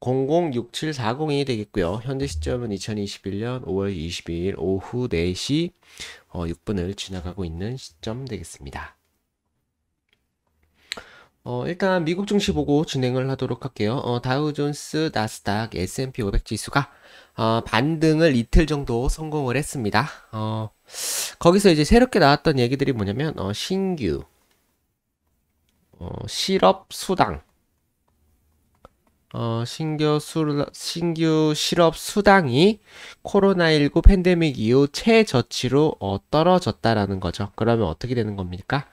006740이 되겠고요. 현재 시점은 2021년 5월 22일 오후 4시 6분을 어, 지나가고 있는 시점 되겠습니다. 어, 일단 미국 증시 보고 진행을 하도록 할게요. 어, 다우존스, 나스닥, S&P 500 지수가 어, 반등을 이틀 정도 성공을 했습니다. 어, 거기서 이제 새롭게 나왔던 얘기들이 뭐냐면 어, 신규, 어, 실업 수당, 어, 신규, 수, 신규 실업 수당이 코로나19 팬데믹 이후 최저치로 어, 떨어졌다라는 거죠. 그러면 어떻게 되는 겁니까?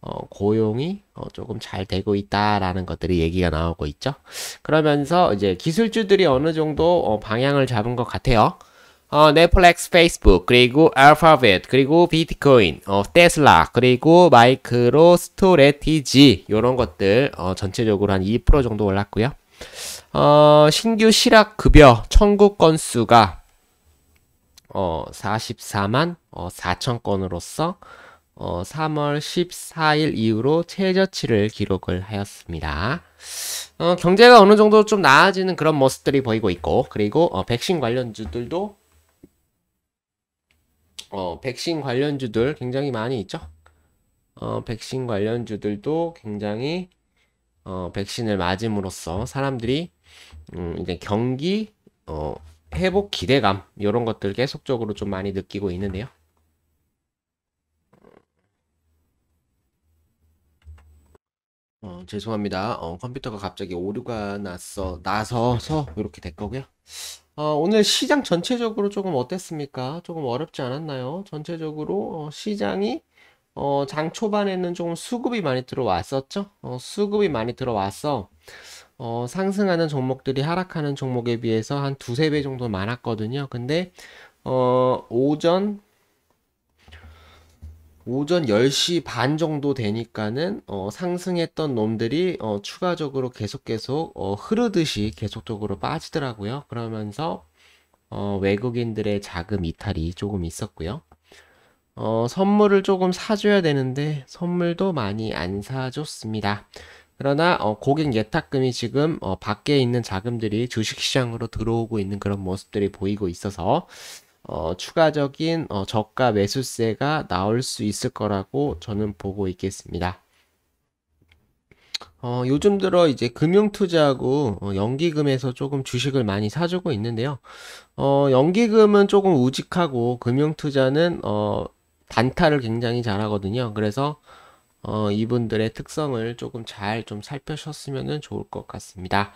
어, 고용이 어, 조금 잘 되고 있다라는 것들이 얘기가 나오고 있죠. 그러면서 이제 기술주들이 어느 정도 어, 방향을 잡은 것 같아요. 어, 넷플릭스, 페이스북, 그리고 알파벳, 그리고 비트코인, 어, 테슬라, 그리고 마이크로 스토레티지 이런 것들 어, 전체적으로 한 2% 정도 올랐고요. 어, 신규 실학 급여 청구 건수가 어, 44만 어, 4천 건으로서 어, 3월 14일 이후로 최저치를 기록을 하였습니다. 어, 경제가 어느 정도 좀 나아지는 그런 모습들이 보이고 있고, 그리고 어, 백신 관련주들도 어, 백신 관련주들 굉장히 많이 있죠. 어, 백신 관련주들도 굉장히 어, 백신을 맞음으로써 사람들이 음, 이제 경기 어, 회복 기대감 이런 것들 계속적으로 좀 많이 느끼고 있는데요. 어, 죄송합니다. 어, 컴퓨터가 갑자기 오류가 났어 나서서 이렇게 될 거고요. 어, 오늘 시장 전체적으로 조금 어땠습니까? 조금 어렵지 않았나요? 전체적으로 어, 시장이 어, 장 초반에는 조금 수급이 많이 들어왔었죠. 어, 수급이 많이 들어와서 어, 상승하는 종목들이 하락하는 종목에 비해서 한 두세 배 정도 많았거든요. 근데 어, 오전 오전 10시 반 정도 되니까는 어, 상승했던 놈들이 어, 추가적으로 계속 계속 어, 흐르듯이 계속적으로 빠지더라고요. 그러면서 어, 외국인들의 자금 이탈이 조금 있었고요. 어, 선물을 조금 사줘야 되는데 선물도 많이 안 사줬습니다. 그러나 어, 고객 예탁금이 지금 어, 밖에 있는 자금들이 주식시장으로 들어오고 있는 그런 모습들이 보이고 있어서 어, 추가적인 어, 저가 매수세가 나올 수 있을 거라고 저는 보고 있겠습니다. 어, 요즘 들어 이제 금융투자하고 어, 연기금에서 조금 주식을 많이 사주고 있는데요. 어, 연기금은 조금 우직하고 금융투자는 어, 단타를 굉장히 잘하거든요. 그래서 어, 이분들의 특성을 조금 잘 좀 살펴셨으면 좋을 것 같습니다.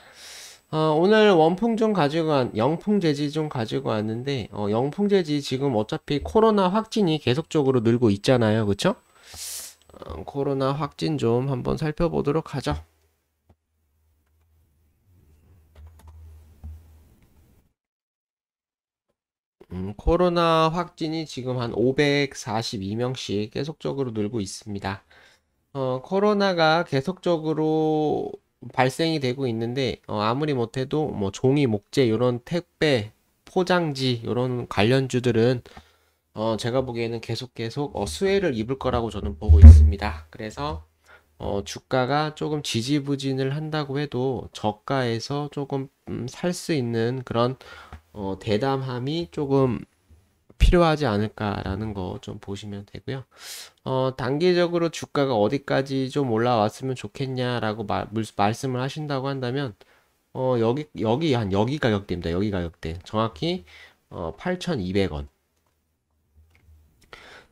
어, 오늘 원풍 좀 가지고 간, 영풍 재지 좀 가지고 왔는데, 어, 영풍 재지 지금 어차피 코로나 확진이 계속적으로 늘고 있잖아요. 그쵸? 어, 코로나 확진 좀 한번 살펴보도록 하죠. 음, 코로나 확진이 지금 한 542명씩 계속적으로 늘고 있습니다. 어, 코로나가 계속적으로 발생이 되고 있는데 어, 아무리 못해도 뭐 종이, 목재 이런 택배, 포장지 이런 관련주들은 어, 제가 보기에는 계속 계속 어, 수혜를 입을 거라고 저는 보고 있습니다. 그래서 어, 주가가 조금 지지부진을 한다고 해도 저가에서 조금 음, 살수 있는 그런 어, 대담함이 조금 필요하지 않을까라는 거 좀 보시면 되고요. 어, 단기적으로 주가가 어디까지 좀 올라왔으면 좋겠냐라고 마, 물, 말씀을 하신다고 한다면 어, 여기 여기 한 여기 가격대입니다. 여기 가격대. 정확히 어, 8,200원.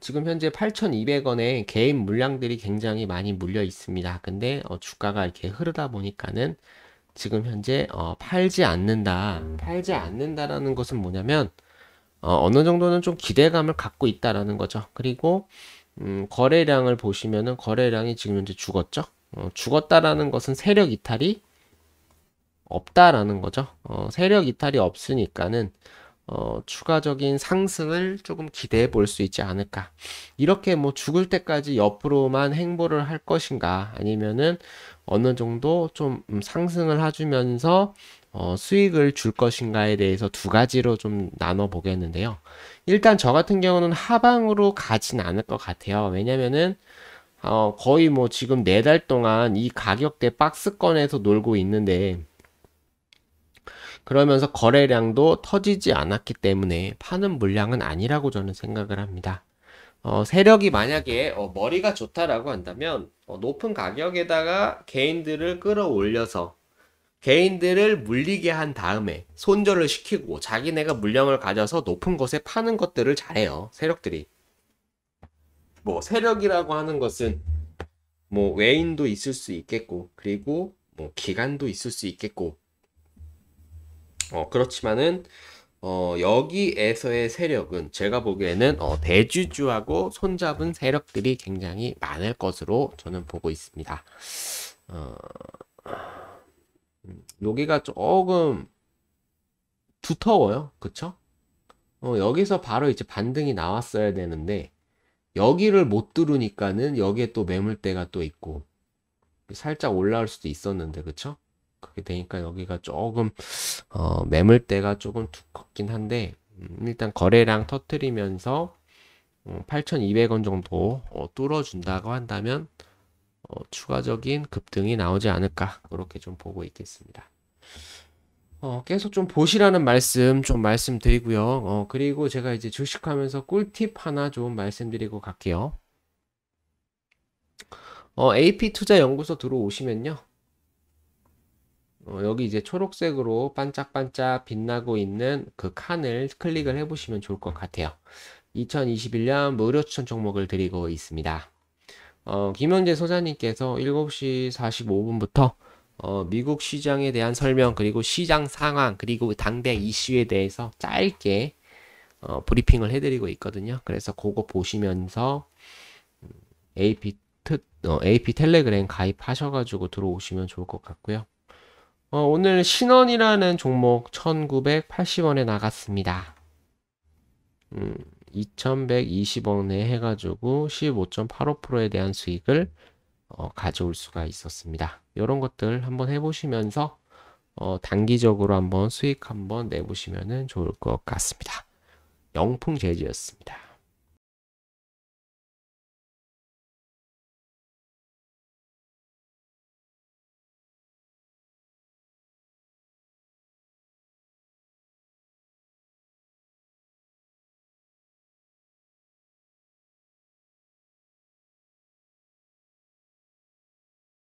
지금 현재 8,200원에 개인 물량들이 굉장히 많이 물려 있습니다. 근데 어, 주가가 이렇게 흐르다 보니까는 지금 현재 어, 팔지 않는다. 팔지 않는다라는 것은 뭐냐면 어, 어느 정도는 좀 기대감을 갖고 있다라는 거죠. 그리고 음, 거래량을 보시면은 거래량이 지금 현재 죽었죠. 어, 죽었다라는 것은 세력 이탈이 없다라는 거죠. 어, 세력 이탈이 없으니까는 어, 추가적인 상승을 조금 기대해 볼 수 있지 않을까. 이렇게 뭐 죽을 때까지 옆으로만 행보를 할 것인가 아니면은 어느 정도 좀 음, 상승을 해주면서 어, 수익을 줄 것인가에 대해서 두 가지로 좀 나눠 보겠는데요. 일단 저 같은 경우는 하방으로 가진 않을 것 같아요. 왜냐면은 어, 거의 뭐 지금 네 달 동안 이 가격대 박스권에서 놀고 있는데 그러면서 거래량도 터지지 않았기 때문에 파는 물량은 아니라고 저는 생각을 합니다. 어, 세력이 만약에 어, 머리가 좋다라고 한다면 어, 높은 가격에다가 개인들을 끌어올려서 개인들을 물리게 한 다음에 손절을 시키고 자기네가 물량을 가져서 높은 곳에 파는 것들을 잘해요. 세력들이. 뭐 세력이라고 하는 것은 뭐 외인도 있을 수 있겠고 그리고 뭐기간도 있을 수 있겠고 어, 그렇지만은 어, 여기에서의 세력은 제가 보기에는 어, 대주주하고 손잡은 세력들이 굉장히 많을 것으로 저는 보고 있습니다. 어, 음, 여기가 조금 두터워요. 그쵸? 어, 여기서 바로 이제 반등이 나왔어야 되는데 여기를 못들으니까는 여기에 또 매물대가 또 있고 살짝 올라올 수도 있었는데 그쵸? 그렇게 되니까 여기가 조금 어, 매물대가 조금 두껍긴 한데 음, 일단 거래량 터트리면서 음, 어, 8,200원 정도 어, 뚫어준다고 한다면 어, 추가적인 급등이 나오지 않을까 그렇게 좀 보고 있겠습니다. 어, 계속 좀 보시라는 말씀 좀 말씀드리고요. 어, 그리고 제가 이제 주식하면서 꿀팁 하나 좀 말씀드리고 갈게요. 어, AP투자연구소 들어오시면요. 어, 여기 이제 초록색으로 반짝반짝 빛나고 있는 그 칸을 클릭을 해보시면 좋을 것 같아요. 2021년 무료 추천 종목을 드리고 있습니다. 어, 김현재 소장님께서 7시 45분부터 어, 미국 시장에 대한 설명 그리고 시장 상황 그리고 당대 이슈에 대해서 짧게 어, 브리핑을 해드리고 있거든요. 그래서 그거 보시면서 음, AP, 특, 어, AP 텔레그램 가입하셔가지고 들어오시면 좋을 것 같고요. 어, 오늘 신원이라는 종목 1980원에 나갔습니다. 음, 2120원에 해가지고 15.85%에 대한 수익을 어, 가져올 수가 있었습니다. 이런 것들 한번 해보시면서 어, 단기적으로 한번 수익 한번 내보시면 좋을 것 같습니다. 영풍 제지였습니다.